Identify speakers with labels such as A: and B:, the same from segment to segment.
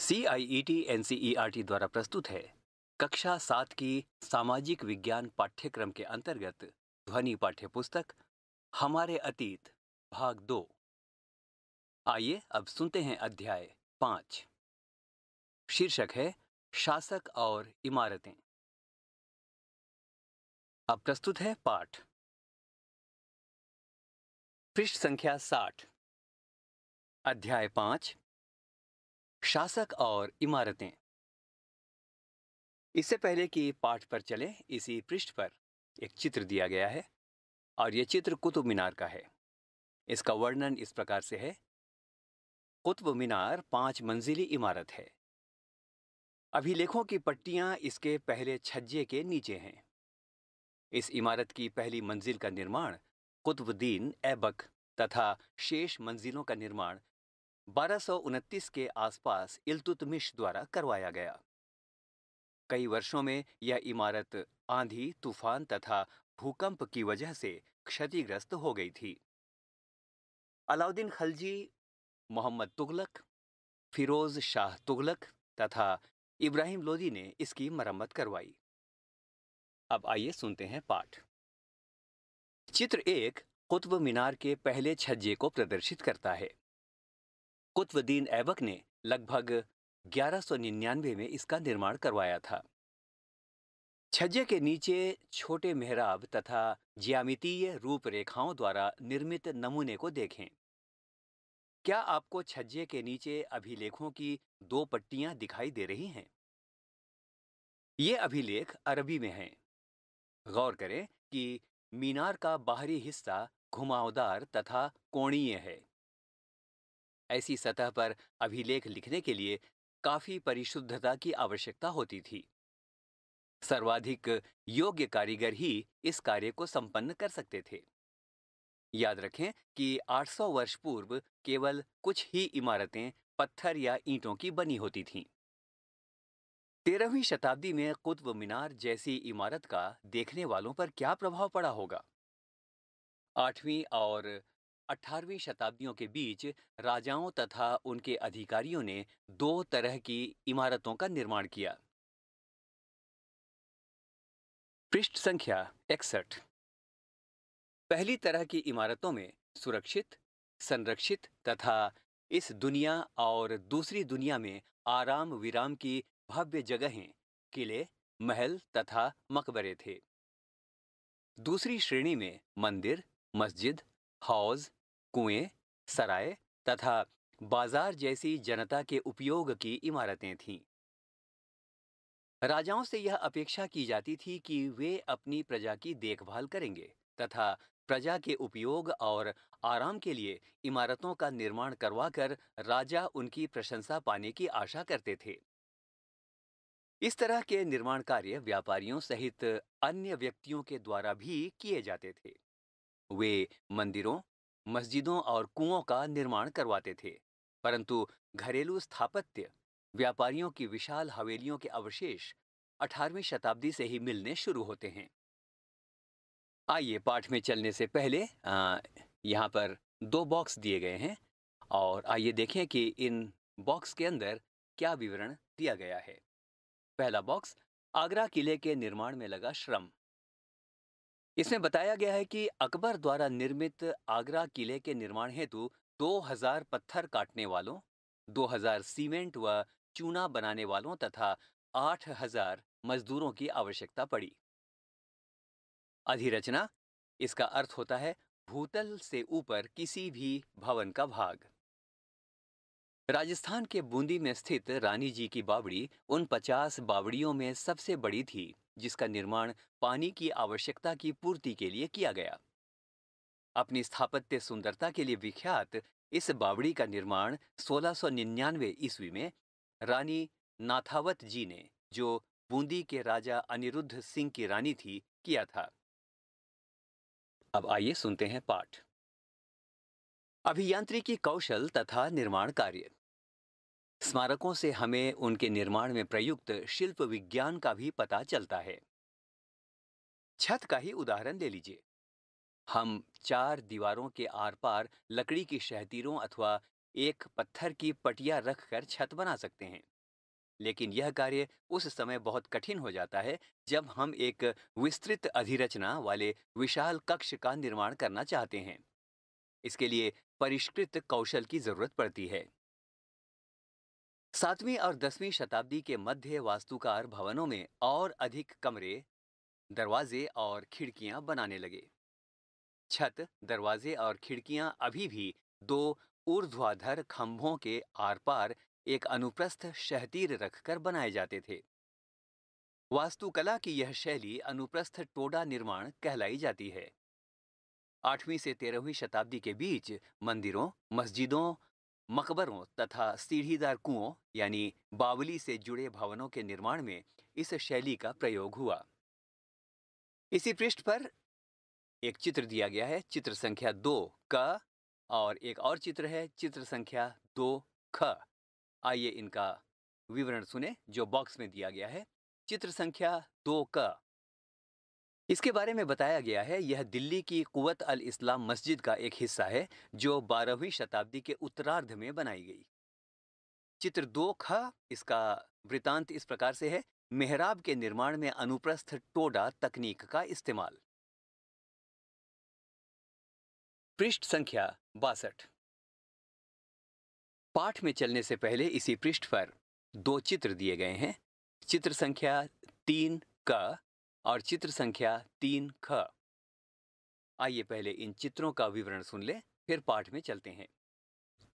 A: CIET NCERT e e द्वारा प्रस्तुत है कक्षा सात की सामाजिक विज्ञान पाठ्यक्रम के अंतर्गत ध्वनि पाठ्य पुस्तक हमारे अतीत
B: भाग दो आइए अब सुनते हैं अध्याय पांच शीर्षक है शासक और इमारतें अब प्रस्तुत है पाठ पृष्ठ संख्या साठ अध्याय पांच शासक और इमारतें इससे पहले कि पाठ पर चले
A: इसी पृष्ठ पर एक चित्र दिया गया है और यह चित्र कुतुब मीनार का है इसका वर्णन इस प्रकार से है कुतुब मीनार पांच मंजिली इमारत है अभिलेखों की पट्टियां इसके पहले छज्जे के नीचे हैं इस इमारत की पहली मंजिल का निर्माण कुतुबुद्दीन ऐबक तथा शेष मंजिलों का निर्माण 1229 के आसपास इल्तुतमिश द्वारा करवाया गया कई वर्षों में यह इमारत आंधी तूफान तथा भूकंप की वजह से क्षतिग्रस्त हो गई थी अलाउद्दीन खलजी मोहम्मद तुगलक फिरोज शाह तुगलक तथा इब्राहिम लोदी ने इसकी मरम्मत करवाई अब आइए सुनते हैं पाठ चित्र एक कुतुब मीनार के पहले छज्जे को प्रदर्शित करता है कुतुबुद्दीन ऐबक ने लगभग 1199 में इसका निर्माण करवाया था छज्जे के नीचे छोटे मेहराब तथा ज्यामितीय रूपरेखाओं द्वारा निर्मित नमूने को देखें क्या आपको छज्जे के नीचे अभिलेखों की दो पट्टियां दिखाई दे रही हैं ये अभिलेख अरबी में हैं गौर करें कि मीनार का बाहरी हिस्सा घुमावदार तथा कोणीय है ऐसी सतह पर अभिलेख लिखने के लिए काफी परिशुद्धता की आवश्यकता होती थी सर्वाधिक योग्य कारीगर ही इस कार्य को संपन्न कर सकते थे याद रखें कि 800 वर्ष पूर्व केवल कुछ ही इमारतें पत्थर या ईंटों की बनी होती थीं। तेरहवीं शताब्दी में कुतुब मीनार जैसी इमारत का देखने वालों पर क्या प्रभाव पड़ा होगा आठवीं और 18वीं शताब्दियों के बीच राजाओं तथा उनके अधिकारियों ने
B: दो तरह की इमारतों का निर्माण किया पृष्ठ संख्या इकसठ पहली तरह की इमारतों में
A: सुरक्षित संरक्षित तथा इस दुनिया और दूसरी दुनिया में आराम विराम की भव्य जगहें किले महल तथा मकबरे थे दूसरी श्रेणी में मंदिर मस्जिद हाउस कुएं सराय तथा बाजार जैसी जनता के उपयोग की इमारतें थीं राजाओं से यह अपेक्षा की जाती थी कि वे अपनी प्रजा की देखभाल करेंगे तथा प्रजा के उपयोग और आराम के लिए इमारतों का निर्माण करवाकर राजा उनकी प्रशंसा पाने की आशा करते थे इस तरह के निर्माण कार्य व्यापारियों सहित अन्य व्यक्तियों के द्वारा भी किए जाते थे वे मंदिरों मस्जिदों और कुओं का निर्माण करवाते थे परंतु घरेलू स्थापत्य व्यापारियों की विशाल हवेलियों के अवशेष 18वीं शताब्दी से ही मिलने शुरू होते हैं आइए पाठ में चलने से पहले आ, यहाँ पर दो बॉक्स दिए गए हैं और आइए देखें कि इन बॉक्स के अंदर क्या विवरण दिया गया है पहला बॉक्स आगरा किले के निर्माण में लगा श्रम इसमें बताया गया है कि अकबर द्वारा निर्मित आगरा किले के निर्माण हेतु 2000 पत्थर काटने वालों 2000 सीमेंट व चूना बनाने वालों तथा 8000 मजदूरों की आवश्यकता पड़ी अधिरचना इसका अर्थ होता है भूतल से ऊपर किसी भी भवन का भाग राजस्थान के बूंदी में स्थित रानी जी की बावड़ी उन पचास बावड़ियों में सबसे बड़ी थी जिसका निर्माण पानी की आवश्यकता की पूर्ति के लिए किया गया अपनी स्थापत्य सुंदरता के लिए विख्यात इस बावड़ी का निर्माण 1699 ईस्वी में रानी नाथावत जी ने जो बूंदी के राजा अनिरुद्ध सिंह की
B: रानी थी किया था अब आइए सुनते हैं पाठ अभियांत्रिकी कौशल तथा निर्माण कार्य स्मारकों
A: से हमें उनके निर्माण में प्रयुक्त शिल्प विज्ञान का भी पता चलता है छत का ही उदाहरण ले लीजिए हम चार दीवारों के आर पार लकड़ी की शहतीरों अथवा एक पत्थर की पटिया रखकर छत बना सकते हैं लेकिन यह कार्य उस समय बहुत कठिन हो जाता है जब हम एक विस्तृत अधिरचना वाले विशाल कक्ष का निर्माण करना चाहते हैं इसके लिए परिष्कृत कौशल की जरूरत पड़ती है सातवीं और दसवीं शताब्दी के मध्य वास्तुकार भवनों में और अधिक कमरे दरवाजे और खिड़कियां बनाने लगे छत दरवाजे और खिड़कियां अभी भी दो ऊर्ध्वाधर खंभों के आर पार एक अनुप्रस्थ शहतीर रखकर बनाए जाते थे वास्तुकला की यह शैली अनुप्रस्थ टोडा निर्माण कहलाई जाती है आठवीं से तेरहवीं शताब्दी के बीच मंदिरों मस्जिदों मकबरों तथा सीढ़ीदार कुओं यानी बावली से जुड़े भवनों के निर्माण में इस शैली का प्रयोग हुआ इसी पृष्ठ पर एक चित्र दिया गया है चित्र संख्या दो क और एक और चित्र है चित्र संख्या दो ख आइए इनका विवरण सुने जो बॉक्स में दिया गया है चित्र संख्या दो क इसके बारे में बताया गया है यह दिल्ली की कुत अल इस्लाम मस्जिद का एक हिस्सा है जो बारहवीं शताब्दी के उत्तरार्ध में बनाई गई चित्र दो ख इसका वृतांत इस प्रकार से है मेहराब के निर्माण में अनुप्रस्थ टोडा
B: तकनीक का इस्तेमाल पृष्ठ संख्या बासठ पाठ में चलने से पहले इसी पृष्ठ पर
A: दो चित्र दिए गए हैं चित्र संख्या तीन का और चित्र संख्या तीन ख आइए पहले इन चित्रों का विवरण सुन ले फिर पाठ में चलते हैं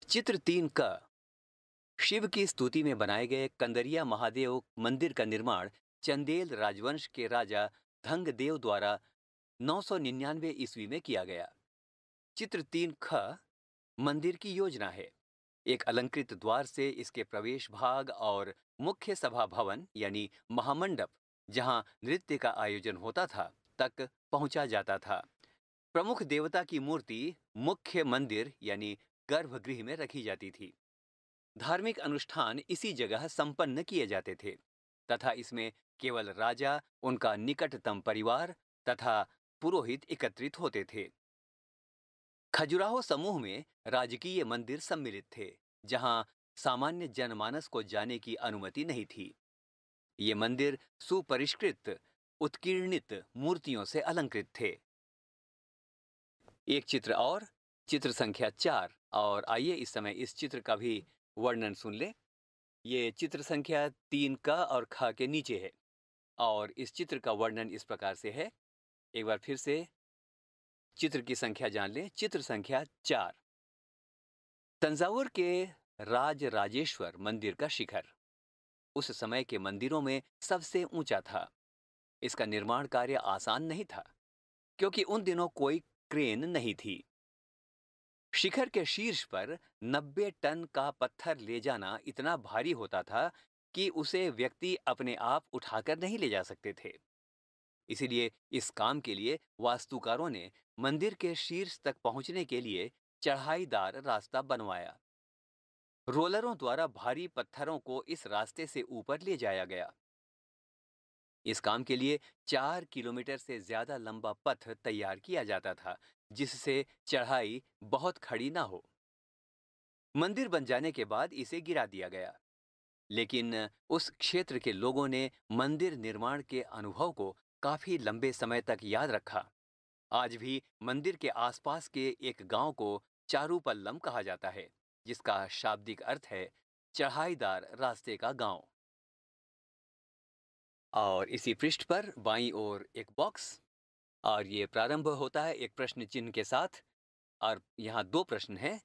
A: चित्र तीन क शिव की स्तुति में बनाए गए कंदरिया महादेव मंदिर का निर्माण चंदेल राजवंश के राजा धंगदेव द्वारा 999 ईस्वी में किया गया चित्र तीन ख मंदिर की योजना है एक अलंकृत द्वार से इसके प्रवेश भाग और मुख्य सभा भवन यानी महामंडप जहां नृत्य का आयोजन होता था तक पहुंचा जाता था प्रमुख देवता की मूर्ति मुख्य मंदिर यानी गर्भगृह में रखी जाती थी धार्मिक अनुष्ठान इसी जगह संपन्न किए जाते थे तथा इसमें केवल राजा उनका निकटतम परिवार तथा पुरोहित एकत्रित होते थे खजुराहो समूह में राजकीय मंदिर सम्मिलित थे जहां सामान्य जनमानस को जाने की अनुमति नहीं थी ये मंदिर सुपरिष्कृत उत्कीर्णित मूर्तियों से अलंकृत थे एक चित्र और चित्र संख्या चार और आइए इस समय इस चित्र का भी वर्णन सुन ले ये चित्र संख्या तीन का और खा के नीचे है और इस चित्र का वर्णन इस प्रकार से है एक बार फिर से चित्र की संख्या जान लें चित्र संख्या चार तंजावुर के राज राजेश्वर मंदिर का शिखर उस समय के मंदिरों में सबसे ऊंचा था इसका निर्माण कार्य आसान नहीं था क्योंकि उन दिनों कोई क्रेन नहीं थी शिखर के शीर्ष पर 90 टन का पत्थर ले जाना इतना भारी होता था कि उसे व्यक्ति अपने आप उठाकर नहीं ले जा सकते थे इसीलिए इस काम के लिए वास्तुकारों ने मंदिर के शीर्ष तक पहुंचने के लिए चढ़ाईदार रास्ता बनवाया रोलरों द्वारा भारी पत्थरों को इस रास्ते से ऊपर ले जाया गया इस काम के लिए चार किलोमीटर से ज्यादा लंबा पथ तैयार किया जाता था जिससे चढ़ाई बहुत खड़ी ना हो मंदिर बन जाने के बाद इसे गिरा दिया गया लेकिन उस क्षेत्र के लोगों ने मंदिर निर्माण के अनुभव को काफी लंबे समय तक याद रखा आज भी मंदिर के आसपास के एक गांव को चारूपल्लम कहा जाता है जिसका शाब्दिक अर्थ है चढ़ाईदार रास्ते का गांव और इसी पृष्ठ पर बाई और एक बॉक्स और ये प्रारंभ होता है एक प्रश्न चिन्ह के साथ और यहाँ दो प्रश्न हैं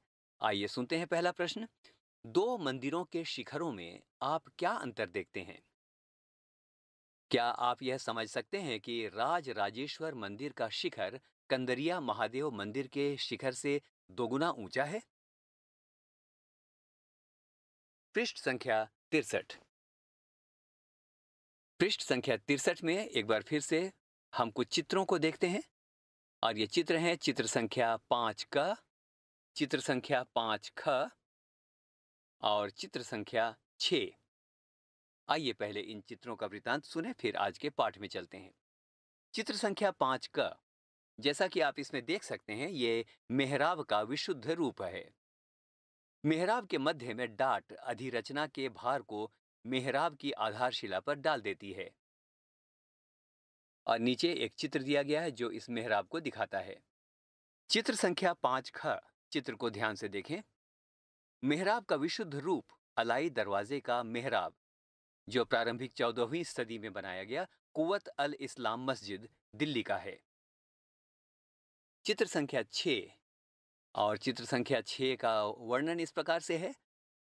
A: आइए सुनते हैं पहला प्रश्न दो मंदिरों के शिखरों में आप क्या अंतर देखते हैं क्या आप यह समझ सकते हैं कि राज राजेश्वर मंदिर का शिखर कंदरिया महादेव मंदिर के शिखर से
B: दोगुना ऊंचा है पृष्ठ संख्या तिरसठ पृष्ठ संख्या तिरसठ में एक बार फिर से
A: हम कुछ चित्रों को देखते हैं और ये चित्र हैं चित्र संख्या पांच का चित्र संख्या पांच ख और चित्र संख्या छ आइए पहले इन चित्रों का वृत्तांत सुने फिर आज के पाठ में चलते हैं चित्र संख्या पांच का जैसा कि आप इसमें देख सकते हैं ये मेहराब का विशुद्ध रूप है मेहराब के मध्य में डाट अधिरचना के भार को मेहराब की आधारशिला पर डाल देती है और नीचे एक चित्र दिया गया है जो इस मेहराब को दिखाता है चित्र संख्या पांच ख चित्र को ध्यान से देखें मेहराब का विशुद्ध रूप अलाई दरवाजे का मेहराब जो प्रारंभिक चौदहवीं सदी में बनाया गया कुवत अल इस्लाम मस्जिद दिल्ली का है चित्र संख्या छः और चित्र संख्या छः का वर्णन इस प्रकार से है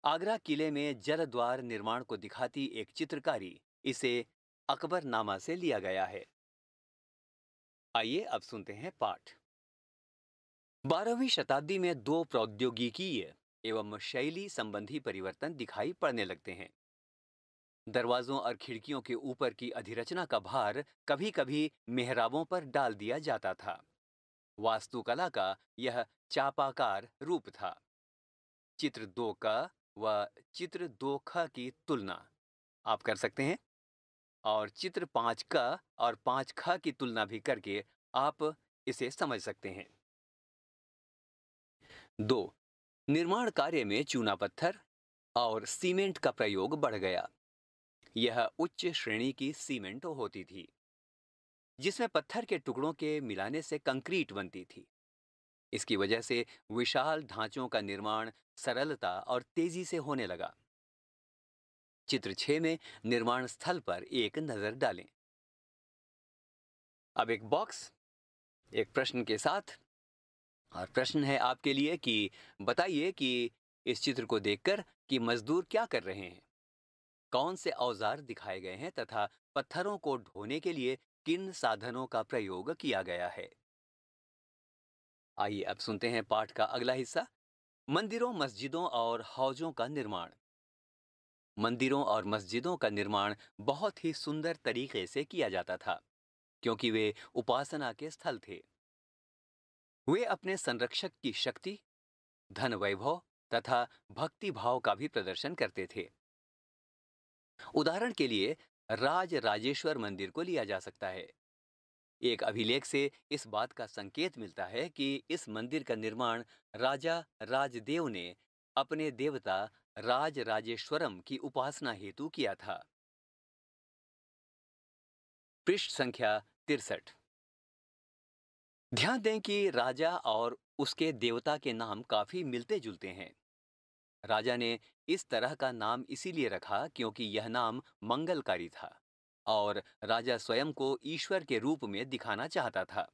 A: आगरा किले में जल द्वार निर्माण को दिखाती एक चित्रकारी इसे अकबर नामा से लिया गया है आइए अब सुनते हैं पाठ बारहवीं शताब्दी में दो प्रौद्योगिकीय एवं शैली संबंधी परिवर्तन दिखाई पड़ने लगते हैं दरवाजों और खिड़कियों के ऊपर की अधिरचना का भार कभी कभी मेहराबों पर डाल दिया जाता था वास्तुकला का यह चापाकार रूप था चित्र दो का व चित्र दो ख की तुलना आप कर सकते हैं और चित्र पांच का और पांच ख की तुलना भी करके आप इसे समझ सकते हैं दो निर्माण कार्य में चूना पत्थर और सीमेंट का प्रयोग बढ़ गया यह उच्च श्रेणी की सीमेंट होती थी जिसमें पत्थर के टुकड़ों के मिलाने से कंक्रीट बनती थी इसकी वजह से विशाल ढांचों का निर्माण सरलता और तेजी से होने लगा
B: चित्र छे में निर्माण स्थल पर एक नजर डालें अब एक बॉक्स एक प्रश्न के साथ और प्रश्न है आपके
A: लिए कि बताइए कि इस चित्र को देखकर कि मजदूर क्या कर रहे हैं कौन से औजार दिखाए गए हैं तथा पत्थरों को ढोने के लिए किन साधनों का प्रयोग किया गया है आइए अब सुनते हैं पाठ का अगला हिस्सा मंदिरों मस्जिदों और हौजों का निर्माण मंदिरों और मस्जिदों का निर्माण बहुत ही सुंदर तरीके से किया जाता था क्योंकि वे उपासना के स्थल थे वे अपने संरक्षक की शक्ति धन वैभव तथा भक्ति भाव का भी प्रदर्शन करते थे उदाहरण के लिए राज राजेश्वर मंदिर को लिया जा सकता है एक अभिलेख से इस बात का संकेत मिलता है कि इस मंदिर का निर्माण राजा राजदेव ने अपने देवता राज राजेश्वरम की उपासना
B: हेतु किया था पृष्ठ संख्या तिरसठ ध्यान दें कि राजा और उसके देवता के
A: नाम काफी मिलते जुलते हैं राजा ने इस तरह का नाम इसीलिए रखा क्योंकि यह नाम मंगलकारी था और राजा स्वयं को ईश्वर के रूप में दिखाना चाहता था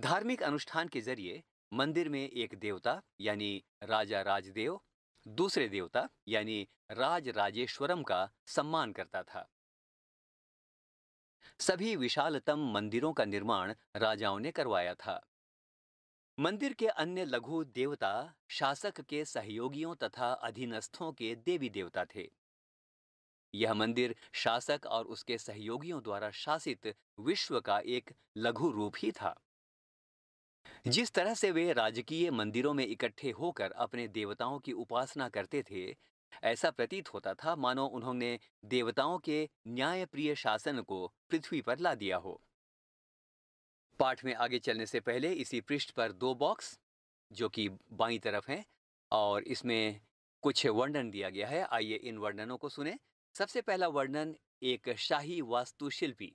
A: धार्मिक अनुष्ठान के जरिए मंदिर में एक देवता यानी राजा राजदेव दूसरे देवता यानी राज राजेश्वरम का सम्मान करता था सभी विशालतम मंदिरों का निर्माण राजाओं ने करवाया था मंदिर के अन्य लघु देवता शासक के सहयोगियों तथा अधीनस्थों के देवी देवता थे यह मंदिर शासक और उसके सहयोगियों द्वारा शासित विश्व का एक लघु रूप ही था जिस तरह से वे राजकीय मंदिरों में इकट्ठे होकर अपने देवताओं की उपासना करते थे ऐसा प्रतीत होता था मानो उन्होंने देवताओं के न्यायप्रिय शासन को पृथ्वी पर ला दिया हो पाठ में आगे चलने से पहले इसी पृष्ठ पर दो बॉक्स जो कि बाई तरफ हैं और इसमें कुछ वर्णन दिया गया है आइए इन वर्णनों को सुने सबसे पहला वर्णन एक शाही वास्तुशिल्पी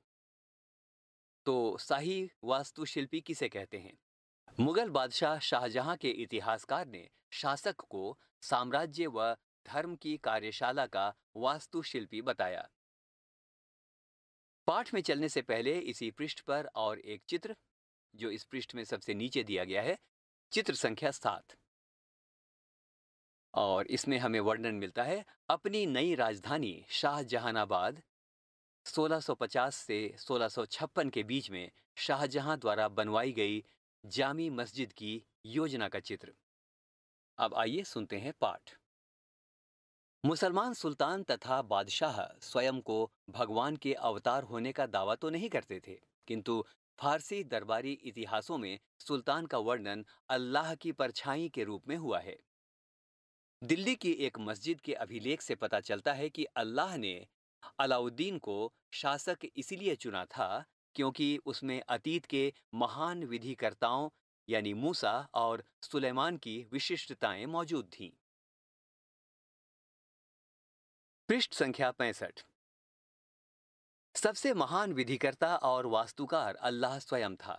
A: तो शाही वास्तुशिल्पी किसे कहते हैं मुगल बादशाह शाहजहां के इतिहासकार ने शासक को साम्राज्य व धर्म की कार्यशाला का वास्तुशिल्पी बताया पाठ में चलने से पहले इसी पृष्ठ पर और एक चित्र जो इस पृष्ठ में सबसे नीचे दिया गया है चित्र संख्या सात और इसमें हमें वर्णन मिलता है अपनी नई राजधानी शाहजहानाबाद 1650 से 1656 के बीच में शाहजहां द्वारा बनवाई गई जामी मस्जिद की योजना का चित्र अब आइए सुनते हैं पाठ मुसलमान सुल्तान तथा बादशाह स्वयं को भगवान के अवतार होने का दावा तो नहीं करते थे किंतु फारसी दरबारी इतिहासों में सुल्तान का वर्णन अल्लाह की परछाई के रूप में हुआ है दिल्ली की एक मस्जिद के अभिलेख से पता चलता है कि अल्लाह ने अलाउद्दीन को शासक इसीलिए चुना था क्योंकि उसमें अतीत के महान विधिकर्ताओं यानी मूसा और
B: सुलेमान की विशिष्टताएं मौजूद थीं पृष्ठ संख्या पैंसठ सबसे महान विधिकर्ता और
A: वास्तुकार अल्लाह स्वयं था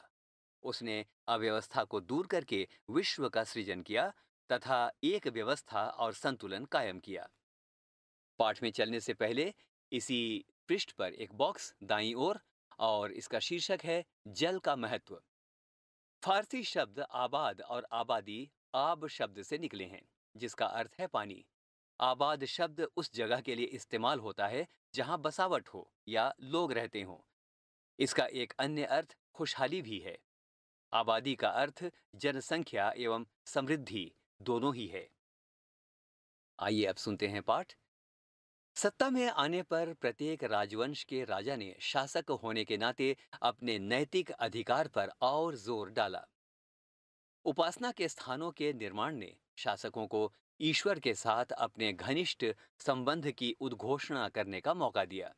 A: उसने अव्यवस्था को दूर करके विश्व का सृजन किया तथा एक व्यवस्था और संतुलन कायम किया पाठ में चलने से पहले इसी पृष्ठ पर एक बॉक्स दाई ओर और इसका शीर्षक है जल का महत्व फारसी शब्द आबाद और आबादी आब शब्द से निकले हैं जिसका अर्थ है पानी आबाद शब्द उस जगह के लिए इस्तेमाल होता है जहां बसावट हो या लोग रहते हों इसका एक अन्य अर्थ खुशहाली भी है आबादी का अर्थ जनसंख्या एवं समृद्धि दोनों ही है आइए अब सुनते हैं पाठ सत्ता में आने पर प्रत्येक राजवंश के राजा ने शासक होने के नाते अपने नैतिक अधिकार पर और जोर डाला उपासना के स्थानों के निर्माण ने शासकों को ईश्वर के साथ अपने घनिष्ठ संबंध की उद्घोषणा करने का मौका दिया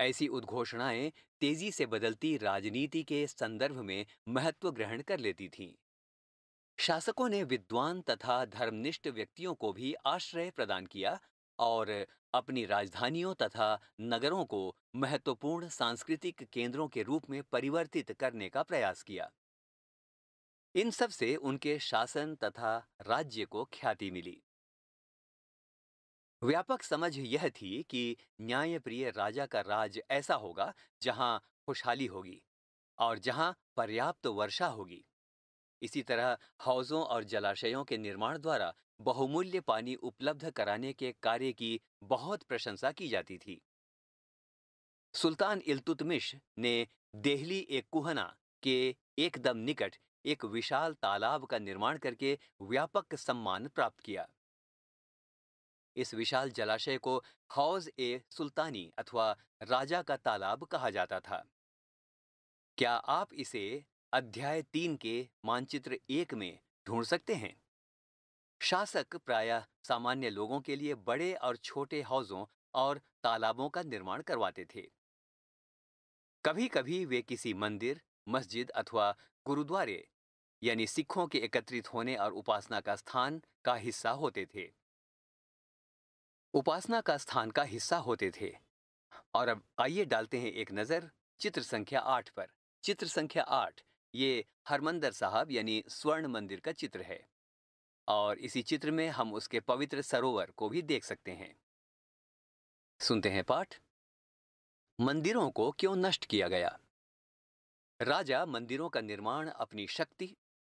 A: ऐसी उद्घोषणाएं तेजी से बदलती राजनीति के संदर्भ में महत्व ग्रहण कर लेती थीं शासकों ने विद्वान तथा धर्मनिष्ठ व्यक्तियों को भी आश्रय प्रदान किया और अपनी राजधानियों तथा नगरों को महत्वपूर्ण सांस्कृतिक केंद्रों के रूप में परिवर्तित करने का प्रयास किया इन सब से उनके शासन तथा राज्य को ख्याति मिली व्यापक समझ यह थी कि न्यायप्रिय राजा का राज ऐसा होगा जहां खुशहाली होगी और जहां पर्याप्त तो वर्षा होगी इसी तरह हौजों और जलाशयों के निर्माण द्वारा बहुमूल्य पानी उपलब्ध कराने के कार्य की बहुत प्रशंसा की जाती थी सुल्तान इल्तुतमिश ने देहली एक कुहना के एकदम निकट एक विशाल तालाब का निर्माण करके व्यापक सम्मान प्राप्त किया इस विशाल जलाशय को हौज ए सुल्तानी अथवा राजा का तालाब कहा जाता था क्या आप इसे अध्याय तीन के मानचित्र एक में ढूंढ सकते हैं शासक प्रायः सामान्य लोगों के लिए बड़े और छोटे हौजों और तालाबों का निर्माण करवाते थे कभी कभी वे किसी मंदिर मस्जिद अथवा गुरुद्वारे यानी सिखों के एकत्रित होने और उपासना का स्थान का हिस्सा होते थे उपासना का स्थान का हिस्सा होते थे और अब आइए डालते हैं एक नज़र चित्र संख्या आठ पर चित्र संख्या आठ ये हरमंदर साहब यानी स्वर्ण मंदिर का चित्र है और इसी चित्र में हम उसके पवित्र सरोवर को भी देख सकते हैं सुनते हैं पाठ मंदिरों को क्यों नष्ट किया गया राजा मंदिरों का निर्माण अपनी शक्ति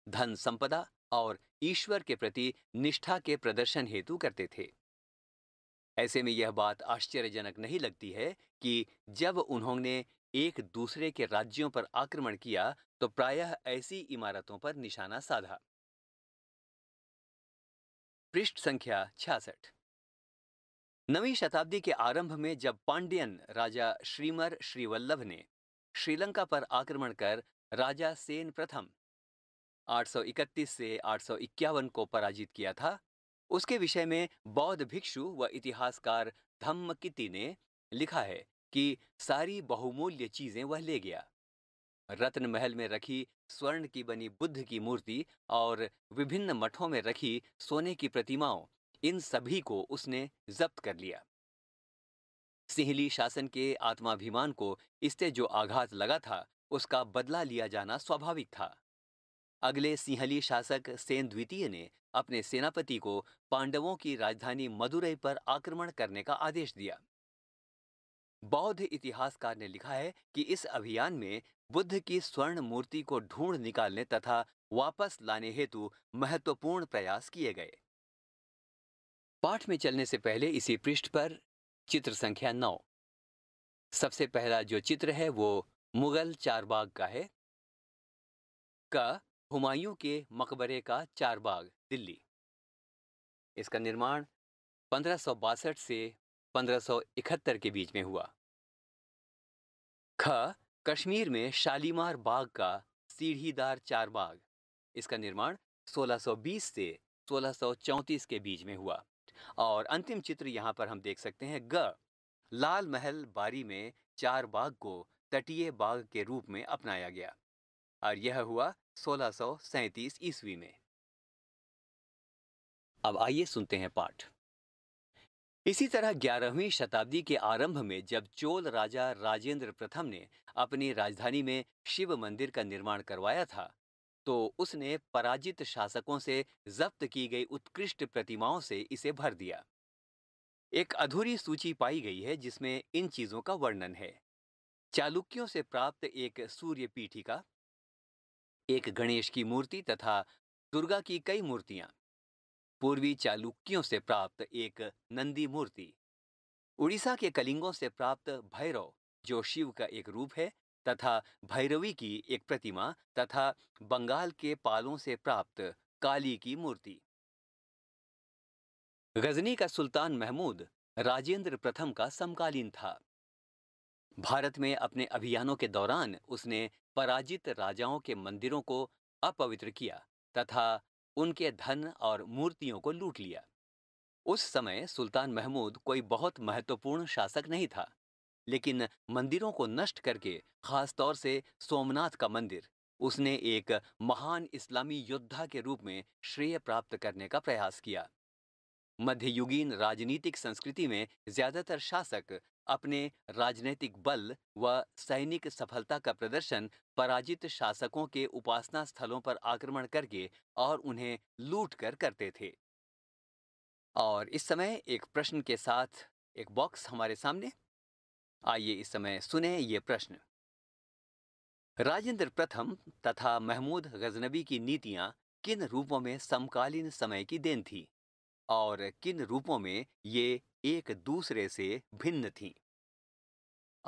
A: धन संपदा और ईश्वर के प्रति निष्ठा के प्रदर्शन हेतु करते थे ऐसे में यह बात आश्चर्यजनक नहीं लगती है कि जब उन्होंने एक दूसरे के राज्यों पर आक्रमण किया तो प्रायः ऐसी इमारतों पर निशाना साधा पृष्ठ संख्या छियासठ नवी शताब्दी के आरंभ में जब पांडियन राजा श्रीमर श्रीवल्लभ ने श्रीलंका पर आक्रमण कर राजा सेन प्रथम 831 से आठ को पराजित किया था उसके विषय में बौद्ध भिक्षु व इतिहासकार धम्मकिति ने लिखा है कि सारी बहुमूल्य चीजें वह ले गया रत्न महल में रखी स्वर्ण की बनी बुद्ध की मूर्ति और विभिन्न मठों में रखी सोने की प्रतिमाओं इन सभी को उसने जब्त कर लिया सिंहली शासन के आत्माभिमान को इससे जो आघात लगा था उसका बदला लिया जाना स्वाभाविक था अगले सिंहली शासक सेन द्वितीय ने अपने सेनापति को पांडवों की राजधानी मदुरई पर आक्रमण करने का आदेश दिया बौद्ध इतिहासकार ने लिखा है कि इस अभियान में बुद्ध की स्वर्ण मूर्ति को ढूंढ निकालने तथा वापस लाने हेतु महत्वपूर्ण प्रयास किए गए पाठ में चलने से पहले इसी पृष्ठ पर चित्र संख्या नौ सबसे पहला जो चित्र है वो मुगल चारबाग का है का हुमायूं के मकबरे
B: का चारबाग दिल्ली इसका निर्माण पंद्रह से पंद्रह के बीच में हुआ ख
A: कश्मीर में शालीमार बाग का सीढ़ीदार चारबाग इसका निर्माण 1620 से 1634 के बीच में हुआ और अंतिम चित्र यहाँ पर हम देख सकते हैं ग लाल महल बारी में चार बाग को तटीय बाग के रूप में अपनाया गया और यह हुआ 1637 ईस्वी में अब आइए सुनते हैं पाठ इसी तरह 11वीं शताब्दी के आरंभ में जब चोल राजा राजेंद्र प्रथम ने अपनी राजधानी में शिव मंदिर का निर्माण करवाया था तो उसने पराजित शासकों से जब्त की गई उत्कृष्ट प्रतिमाओं से इसे भर दिया एक अधूरी सूची पाई गई है जिसमें इन चीजों का वर्णन है चालुक्यों से प्राप्त एक सूर्य पीठिका एक गणेश की मूर्ति तथा दुर्गा की कई मूर्तियां पूर्वी चालुक्यों से प्राप्त एक नंदी मूर्ति उड़ीसा के कलिंगों से प्राप्त भैरव जो शिव का एक रूप है तथा भैरवी की एक प्रतिमा तथा बंगाल के पालों से प्राप्त काली की मूर्ति गजनी का सुल्तान महमूद राजेंद्र प्रथम का समकालीन था भारत में अपने अभियानों के दौरान उसने पराजित राजाओं के मंदिरों को अपवित्र किया तथा उनके धन और मूर्तियों को लूट लिया उस समय सुल्तान महमूद कोई बहुत महत्वपूर्ण शासक नहीं था लेकिन मंदिरों को नष्ट करके खासतौर से सोमनाथ का मंदिर उसने एक महान इस्लामी योद्धा के रूप में श्रेय प्राप्त करने का प्रयास किया मध्ययुगीन राजनीतिक संस्कृति में ज्यादातर शासक अपने राजनीतिक बल व सैनिक सफलता का प्रदर्शन पराजित शासकों के उपासना स्थलों पर आक्रमण करके और उन्हें लूट कर करते थे और इस समय एक प्रश्न के साथ एक बॉक्स हमारे सामने आइए इस समय सुने ये प्रश्न राजेंद्र प्रथम तथा महमूद गजनबी की नीतियां किन रूपों में समकालीन समय की देन थी और किन रूपों में ये
B: एक दूसरे से भिन्न थी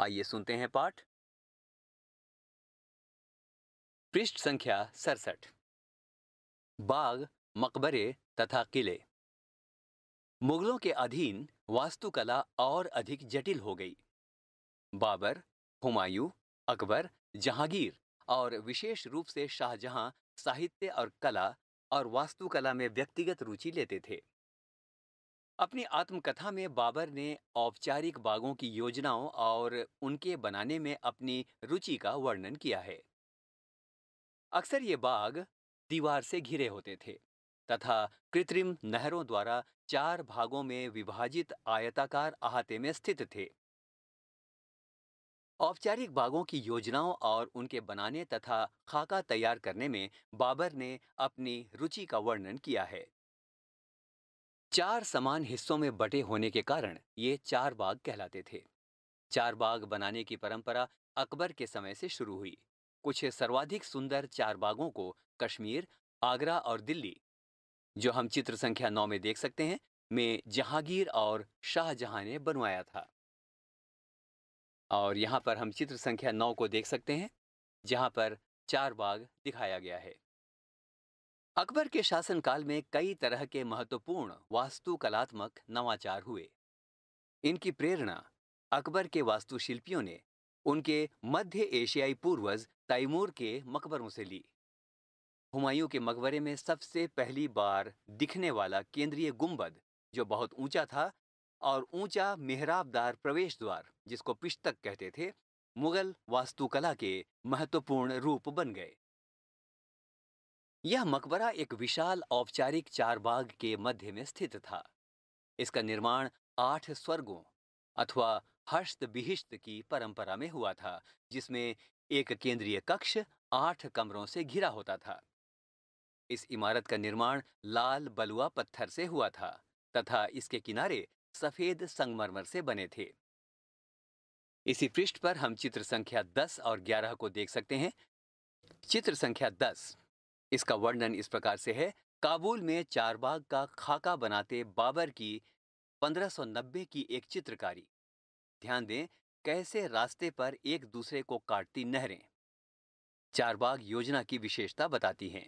B: आइए सुनते हैं पाठ पृष्ठ संख्या सड़सठ बाग मकबरे तथा किले मुगलों के अधीन
A: वास्तुकला और अधिक जटिल हो गई बाबर हुमायूं अकबर जहांगीर और विशेष रूप से शाहजहां साहित्य और कला और वास्तुकला में व्यक्तिगत रुचि लेते थे अपनी आत्मकथा में बाबर ने औपचारिक बागों की योजनाओं और उनके बनाने में अपनी रुचि का वर्णन किया है अक्सर ये बाग दीवार से घिरे होते थे तथा कृत्रिम नहरों द्वारा चार भागों में विभाजित आयताकार अहाते में स्थित थे औपचारिक बागों की योजनाओं और उनके बनाने तथा खाका तैयार करने में बाबर ने अपनी रुचि का वर्णन किया है चार समान हिस्सों में बटे होने के कारण ये चार बाग कहलाते थे चार बाग बनाने की परंपरा अकबर के समय से शुरू हुई कुछ सर्वाधिक सुंदर चार बागों को कश्मीर आगरा और दिल्ली जो हम चित्र संख्या नौ में देख सकते हैं में जहांगीर और शाहजहां ने बनवाया था और यहाँ पर हम चित्र संख्या नौ को देख सकते हैं जहाँ पर चार बाग दिखाया गया है अकबर के शासनकाल में कई तरह के महत्वपूर्ण वास्तुकलात्मक नवाचार हुए इनकी प्रेरणा अकबर के वास्तुशिल्पियों ने उनके मध्य एशियाई पूर्वज तैमूर के मकबरों से ली हुमायूं के मकबरे में सबसे पहली बार दिखने वाला केंद्रीय गुंबद जो बहुत ऊंचा था और ऊंचा मेहराबदार प्रवेश द्वार जिसको पिश्तक कहते थे मुगल वास्तुकला के महत्वपूर्ण रूप बन गए यह मकबरा एक विशाल औपचारिक चारबाग के मध्य में स्थित था इसका निर्माण आठ स्वर्गों अथवा हर्ष बिहिष्त की परंपरा में हुआ था जिसमें एक केंद्रीय कक्ष आठ कमरों से घिरा होता था इस इमारत का निर्माण लाल बलुआ पत्थर से हुआ था तथा इसके किनारे सफेद संगमरमर से बने थे इसी पृष्ठ पर हम चित्र संख्या 10 और 11 को देख सकते हैं चित्र संख्या इसका वर्णन इस प्रकार से है काबुल में चारबाग का खाका बनाते बाबर की 1590 की एक चित्रकारी ध्यान दें कैसे रास्ते पर एक दूसरे को काटती नहरें चारबाग योजना की विशेषता बताती हैं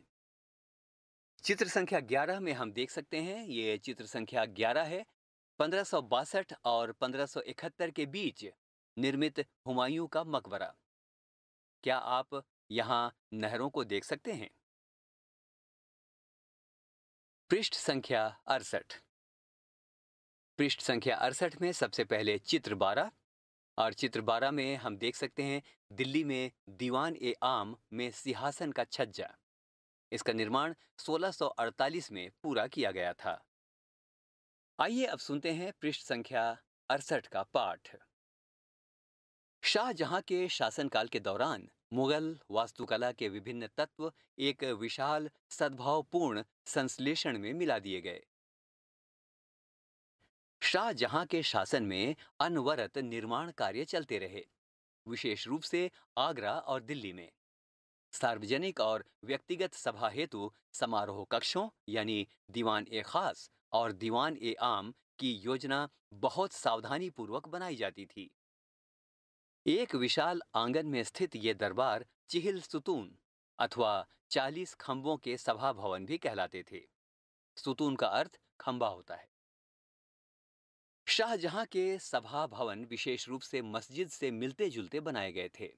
A: चित्र संख्या 11 में हम देख सकते हैं ये चित्र संख्या 11 है पंद्रह और पंद्रह के बीच निर्मित हुमायूं का मकबरा
B: क्या आप यहाँ नहरों को देख सकते हैं पृष्ठ संख्या अड़सठ पृष्ठ संख्या
A: अड़सठ में सबसे पहले चित्र बारह और चित्र बारह में हम देख सकते हैं दिल्ली में दीवान ए आम में सिंहासन का छज्जा इसका निर्माण 1648 में पूरा किया गया था आइए अब सुनते हैं पृष्ठ संख्या अड़सठ का पाठ शाहजहां के शासनकाल के दौरान मुगल वास्तुकला के विभिन्न तत्व एक विशाल सद्भावपूर्ण संश्लेषण में मिला दिए गए शाहजहां के शासन में अनवरत निर्माण कार्य चलते रहे विशेष रूप से आगरा और दिल्ली में सार्वजनिक और व्यक्तिगत सभा हेतु समारोह कक्षों यानी दीवान ए खास और दीवान ए आम की योजना बहुत सावधानी पूर्वक बनाई जाती थी एक विशाल आंगन में स्थित ये दरबार चिहिल सुतून अथवा चालीस खम्बों के सभा भवन भी कहलाते थे सुतून का अर्थ खम्बा होता है शाहजहां के सभा भवन विशेष रूप से मस्जिद से मिलते जुलते बनाए गए थे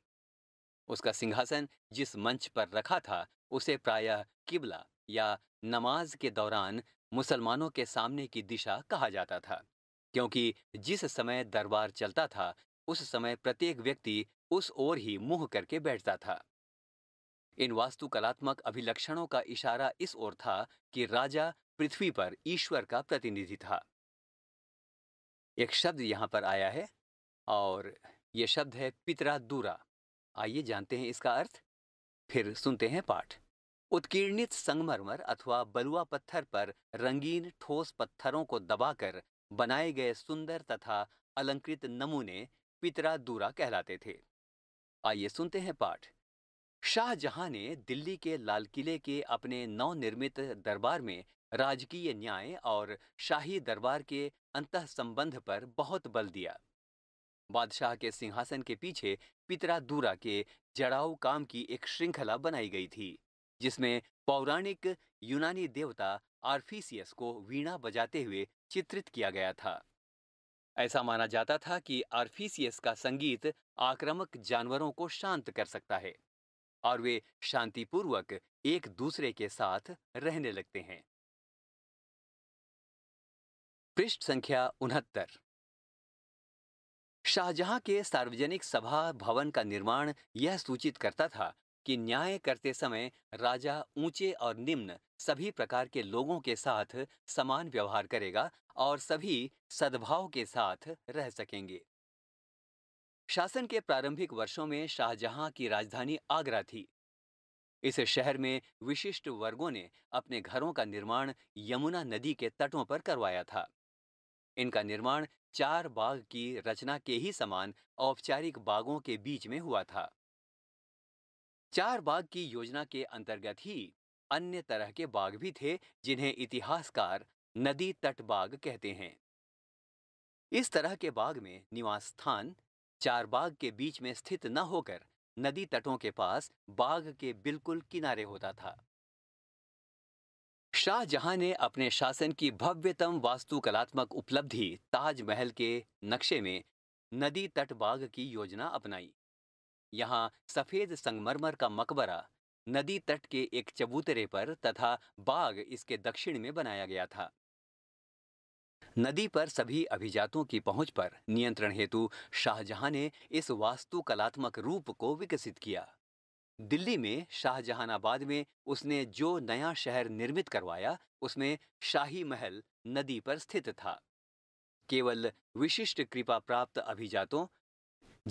A: उसका सिंहासन जिस मंच पर रखा था उसे प्रायः किबला या नमाज के दौरान मुसलमानों के सामने की दिशा कहा जाता था क्योंकि जिस समय दरबार चलता था उस समय प्रत्येक व्यक्ति उस ओर ही मुंह करके बैठता था इन वास्तुकलात्मक अभिलक्षणों का इशारा इस ओर था कि राजा पृथ्वी पर ईश्वर का प्रतिनिधि था एक शब्द यहां पर आया है और यह शब्द है पितरा दूरा आइए जानते हैं इसका अर्थ फिर सुनते हैं पाठ उत्कीर्णित संगमरमर अथवा बलुआ पत्थर पर रंगीन ठोस पत्थरों को दबाकर बनाए गए सुंदर तथा अलंकृत नमूने पितरा दूरा कहलाते थे आइए सुनते हैं पाठ शाहजहां ने दिल्ली के लाल किले के अपने नवनिर्मित दरबार में राजकीय न्याय और शाही दरबार के अंत संबंध पर बहुत बल दिया बादशाह के सिंहासन के पीछे पितरा दूरा के जड़ाऊ काम की एक श्रृंखला बनाई गई थी जिसमें पौराणिक यूनानी देवता आर्फीसियस को वीणा बजाते हुए चित्रित किया गया था ऐसा माना जाता था कि आर्फीसियस का संगीत आक्रामक जानवरों को शांत कर सकता है और वे शांतिपूर्वक एक दूसरे के साथ रहने
B: लगते हैं पृष्ठ संख्या उनहत्तर शाहजहां के सार्वजनिक सभा भवन का निर्माण
A: यह सूचित करता था कि न्याय करते समय राजा ऊंचे और निम्न सभी प्रकार के लोगों के साथ समान व्यवहार करेगा और सभी सद्भाव के साथ रह सकेंगे शासन के प्रारंभिक वर्षों में शाहजहां की राजधानी आगरा थी इस शहर में विशिष्ट वर्गों ने अपने घरों का निर्माण यमुना नदी के तटों पर करवाया था इनका निर्माण चार बाग की रचना के ही समान औपचारिक बागों के बीच में हुआ था चार बाग की योजना के अंतर्गत ही अन्य तरह के बाग भी थे जिन्हें इतिहासकार नदी तट बाग कहते हैं इस तरह के बाग में निवास स्थान चार बाग के बीच में स्थित न होकर नदी तटों के पास बाग के बिल्कुल किनारे होता था शाहजहां ने अपने शासन की भव्यतम वास्तुकलात्मक उपलब्धि ताजमहल के नक्शे में नदी तट बाग की योजना अपनाई यहाँ सफेद संगमरमर का मकबरा नदी तट के एक चबूतरे पर तथा बाग इसके दक्षिण में बनाया गया था नदी पर सभी अभिजातों की पहुंच पर नियंत्रण हेतु शाहजहां ने इस वास्तुकलात्मक रूप को विकसित किया दिल्ली में शाहजहानाबाद में उसने जो नया शहर निर्मित करवाया उसमें शाही महल नदी पर स्थित था केवल विशिष्ट कृपा प्राप्त अभिजातों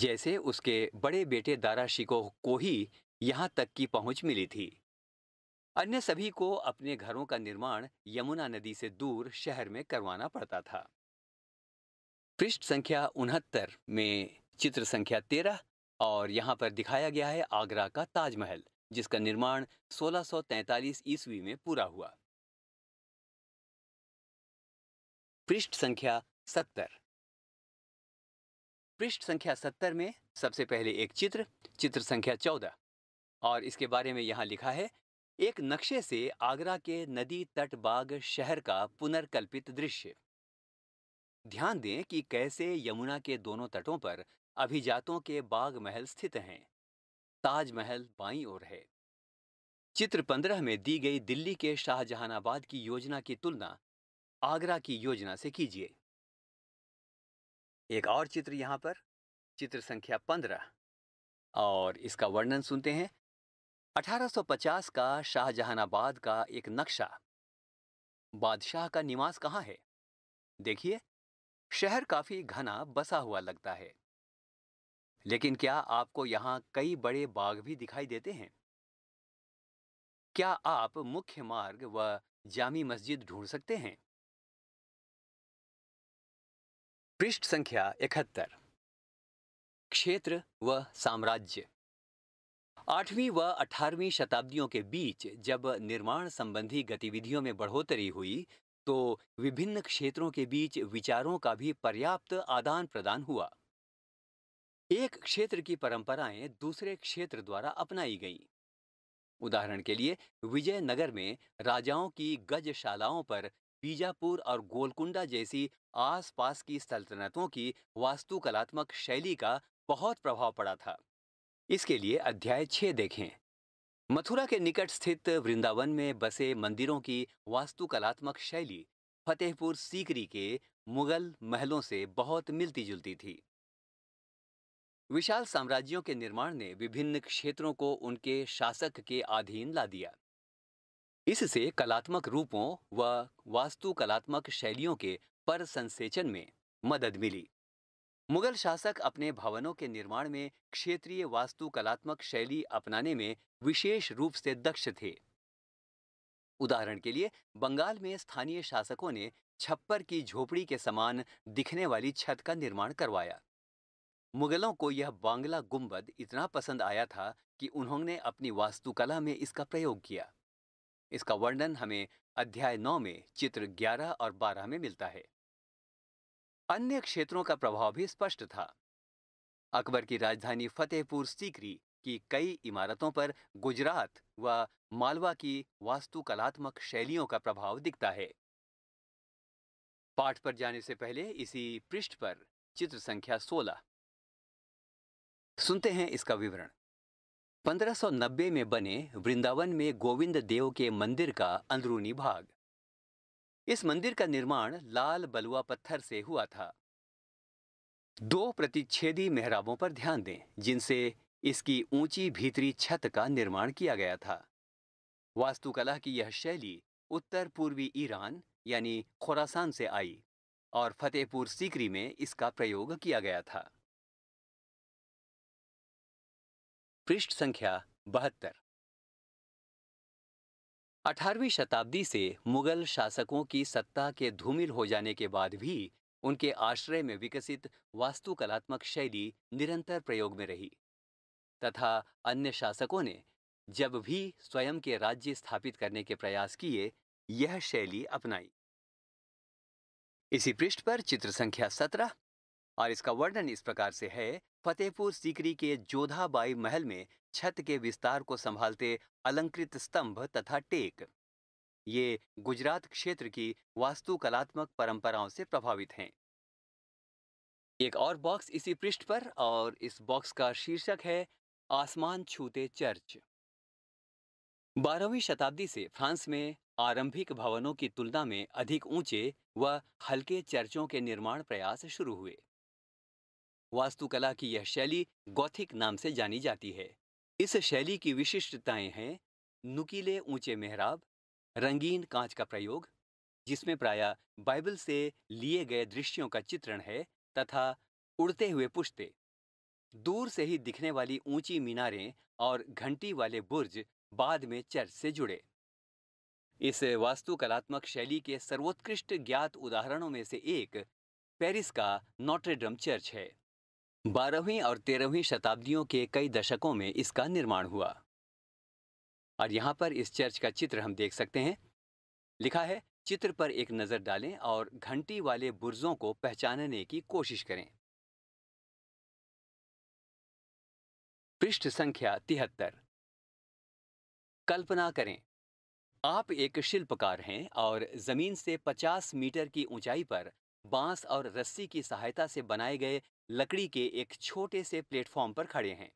A: जैसे उसके बड़े बेटे दारा शिको को ही यहाँ तक की पहुंच मिली थी अन्य सभी को अपने घरों का निर्माण यमुना नदी से दूर शहर में करवाना पड़ता था पृष्ठ संख्या उनहत्तर में चित्र संख्या तेरह और यहाँ पर दिखाया गया है आगरा का ताजमहल जिसका निर्माण 1643 ईस्वी में पूरा हुआ
B: पृष्ठ संख्या सत्तर पृष्ठ संख्या सत्तर में सबसे पहले एक चित्र चित्र
A: संख्या चौदह और इसके बारे में यहाँ लिखा है एक नक्शे से आगरा के नदी तट बाग शहर का पुनर्कल्पित दृश्य ध्यान दें कि कैसे यमुना के दोनों तटों पर अभिजातों के बाग महल स्थित हैं ताजमहल बाई ओर है चित्र पंद्रह में दी गई दिल्ली के शाहजहानाबाद की योजना की तुलना आगरा की योजना से कीजिए एक और चित्र यहाँ पर चित्र संख्या पंद्रह और इसका वर्णन सुनते हैं 1850 का शाहजहानाबाद का एक नक्शा बादशाह का निवास कहाँ है देखिए शहर काफी घना बसा हुआ लगता है लेकिन क्या आपको यहाँ कई बड़े
B: बाग भी दिखाई देते हैं क्या आप मुख्य मार्ग व जामी मस्जिद ढूंढ सकते हैं पृष्ठ संख्या इकहत्तर क्षेत्र व साम्राज्य
A: आठवीं व अठारहवीं शताब्दियों के बीच जब निर्माण संबंधी गतिविधियों में बढ़ोतरी हुई तो विभिन्न क्षेत्रों के बीच विचारों का भी पर्याप्त आदान प्रदान हुआ एक क्षेत्र की परंपराएं दूसरे क्षेत्र द्वारा अपनाई गईं। उदाहरण के लिए विजयनगर में राजाओं की गजशालाओं पर बीजापुर और गोलकुंडा जैसी आसपास की सल्तनतों की वास्तुकलात्मक शैली का बहुत प्रभाव पड़ा था इसके लिए अध्याय छः देखें मथुरा के निकट स्थित वृंदावन में बसे मंदिरों की वास्तुकलात्मक शैली फतेहपुर सीकरी के मुगल महलों से बहुत मिलती जुलती थी विशाल साम्राज्यों के निर्माण ने विभिन्न क्षेत्रों को उनके शासक के अधीन ला दिया इससे कलात्मक रूपों व वा वास्तुकलात्मक शैलियों के पर संसेचन में मदद मिली मुगल शासक अपने भवनों के निर्माण में क्षेत्रीय वास्तुकलात्मक शैली अपनाने में विशेष रूप से दक्ष थे उदाहरण के लिए बंगाल में स्थानीय शासकों ने छप्पर की झोपड़ी के समान दिखने वाली छत का निर्माण करवाया मुगलों को यह बांग्ला गुंबद इतना पसंद आया था कि उन्होंने अपनी वास्तुकला में इसका प्रयोग किया इसका वर्णन हमें अध्याय नौ में चित्र ग्यारह और बारह में मिलता है अन्य क्षेत्रों का प्रभाव भी स्पष्ट था अकबर की राजधानी फतेहपुर सीकरी की कई इमारतों पर गुजरात व मालवा की वास्तुकलात्मक शैलियों का प्रभाव दिखता है पाठ पर जाने से पहले इसी पृष्ठ पर चित्र संख्या 16 सुनते हैं इसका विवरण 1590 में बने वृंदावन में गोविंद देव के मंदिर का अंदरूनी भाग इस मंदिर का निर्माण लाल बलुआ पत्थर से हुआ था दो प्रतिच्छेदी मेहराबों पर ध्यान दें जिनसे इसकी ऊंची भीतरी छत का निर्माण किया गया था वास्तुकला की यह शैली उत्तर पूर्वी ईरान यानी खुरासान से आई और फतेहपुर सीकरी में
B: इसका प्रयोग किया गया था पृष्ठ संख्या बहत्तर अठारहवीं शताब्दी से
A: मुगल शासकों की सत्ता के धूमिल हो जाने के बाद भी उनके आश्रय में विकसित वास्तुकलात्मक शैली निरंतर प्रयोग में रही तथा अन्य शासकों ने जब भी स्वयं के राज्य स्थापित करने के प्रयास किए यह शैली अपनाई इसी पृष्ठ पर चित्र संख्या सत्रह और इसका वर्णन इस प्रकार से है फतेहपुर सीकरी के जोधाबाई महल में छत के विस्तार को संभालते अलंकृत स्तंभ तथा टेक ये गुजरात क्षेत्र की वास्तुकलात्मक परंपराओं से प्रभावित हैं एक और बॉक्स इसी पृष्ठ पर और इस बॉक्स का शीर्षक है आसमान छूते चर्च बारहवीं शताब्दी से फ्रांस में आरंभिक भवनों की तुलना में अधिक ऊंचे व हल्के चर्चों के निर्माण प्रयास शुरू हुए वास्तुकला की यह शैली गौथिक नाम से जानी जाती है इस शैली की विशिष्टताएं हैं नुकीले ऊंचे मेहराब रंगीन कांच का प्रयोग जिसमें प्राय बाइबल से लिए गए दृश्यों का चित्रण है तथा उड़ते हुए पुश्ते दूर से ही दिखने वाली ऊंची मीनारें और घंटी वाले बुर्ज बाद में चर्च से जुड़े इस वास्तुकलात्मक शैली के सर्वोत्कृष्ट ज्ञात उदाहरणों में से एक पेरिस का नोट्रेडम चर्च है बारहवीं और तेरहवीं शताब्दियों के कई दशकों में इसका निर्माण हुआ और यहां पर इस चर्च का चित्र हम देख सकते हैं लिखा है चित्र पर एक नज़र डालें और घंटी वाले बुर्जों को पहचानने की
B: कोशिश करें पृष्ठ संख्या तिहत्तर कल्पना करें आप एक शिल्पकार
A: हैं और ज़मीन से 50 मीटर की ऊंचाई पर बांस और रस्सी की सहायता से बनाए गए लकड़ी के एक छोटे से प्लेटफॉर्म पर खड़े हैं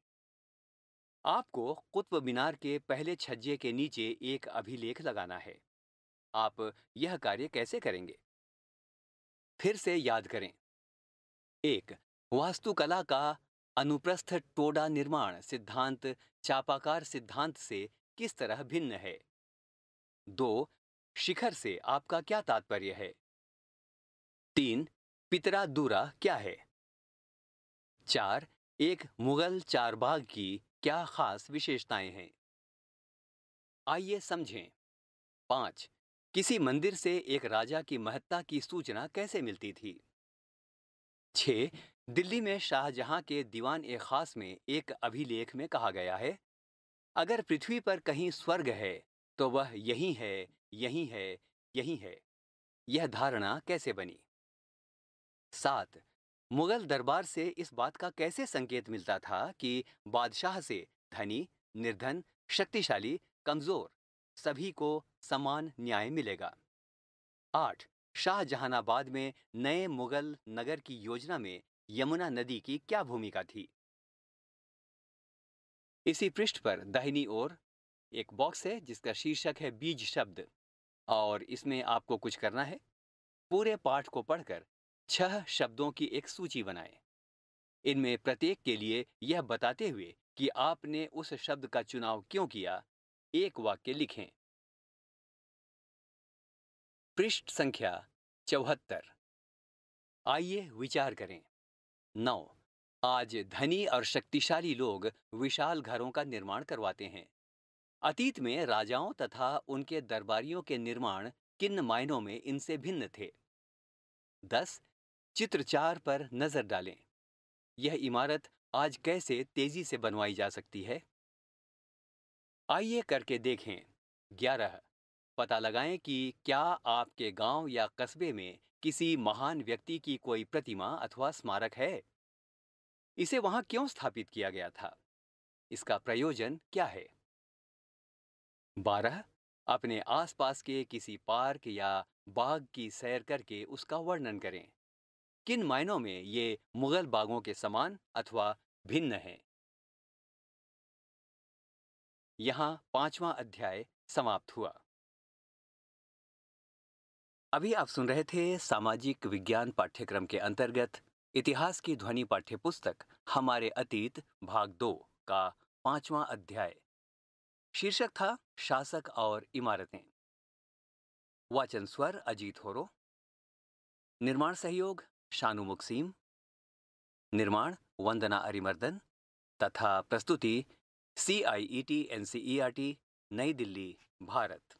A: आपको कुतुब मीनार के पहले छज्जे के नीचे एक अभिलेख लगाना है आप यह कार्य कैसे करेंगे फिर से याद करें एक वास्तुकला का अनुप्रस्थ टोडा निर्माण सिद्धांत चापाकार सिद्धांत से किस तरह भिन्न है दो शिखर से आपका क्या तात्पर्य है तीन पितरा दूरा
B: क्या है चार एक मुगल चारबाग की क्या खास विशेषताएं हैं आइए समझें पांच
A: किसी मंदिर से एक राजा की महत्ता की सूचना कैसे मिलती थी छः दिल्ली में शाहजहां के दीवान ए खास में एक अभिलेख में कहा गया है अगर पृथ्वी पर कहीं स्वर्ग है तो वह यही है यही है यही है यह धारणा कैसे बनी सात मुगल दरबार से इस बात का कैसे संकेत मिलता था कि बादशाह से धनी निर्धन शक्तिशाली कमजोर सभी को समान न्याय मिलेगा आठ शाहजहानाबाद में नए मुगल नगर की योजना में यमुना नदी की क्या भूमिका थी इसी पृष्ठ पर दाहिनी ओर एक बॉक्स है जिसका शीर्षक है बीज शब्द और इसमें आपको कुछ करना है पूरे पाठ को पढ़कर छह शब्दों की एक सूची बनाएं। इनमें प्रत्येक के लिए यह बताते हुए कि आपने
B: उस शब्द का चुनाव क्यों किया एक वाक्य लिखें पृष्ठ संख्या चौहत्तर आइए विचार
A: करें नौ आज धनी और शक्तिशाली लोग विशाल घरों का निर्माण करवाते हैं अतीत में राजाओं तथा उनके दरबारियों के निर्माण किन मायनों में इनसे भिन्न थे दस चित्र चार पर नजर डालें यह इमारत आज कैसे तेजी से बनवाई जा सकती है आइए करके देखें ग्यारह पता लगाएं कि क्या आपके गांव या कस्बे में किसी महान व्यक्ति की कोई प्रतिमा अथवा स्मारक है इसे वहां क्यों स्थापित किया गया था इसका प्रयोजन क्या है बारह अपने आसपास के किसी पार्क या बाग की सैर करके उसका वर्णन करें किन मायनों में
B: ये मुगल बागों के समान अथवा भिन्न हैं यहाँ पांचवा अध्याय समाप्त हुआ अभी आप सुन रहे थे सामाजिक विज्ञान पाठ्यक्रम के अंतर्गत
A: इतिहास की ध्वनि पाठ्य पुस्तक हमारे अतीत भाग दो का पांचवा अध्याय शीर्षक था शासक और इमारतें वाचन स्वर अजीत होरो निर्माण सहयोग शानु मुक्सीम निर्माण वंदना अरिमर्दन तथा प्रस्तुति
B: C I E T N C E R T New Delhi Bharat